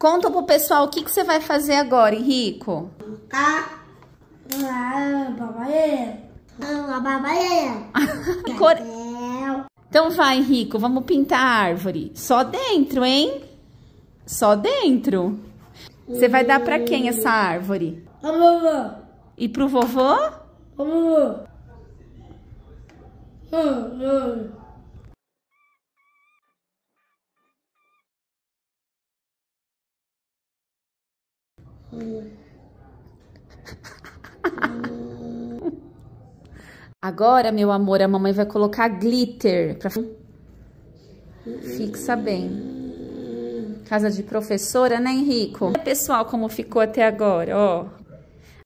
Conta pro pessoal o que, que você vai fazer agora, Henrico. A Ah, a Ah, Cor... Então vai, Henrico, vamos pintar a árvore. Só dentro, hein? Só dentro. Você vai dar pra quem essa árvore? A vovô. E pro vovô? Ô, vovô. Agora, meu amor, a mamãe vai colocar glitter pra... Fixa bem. Casa de professora, né, Henrico? Pessoal, como ficou até agora, ó.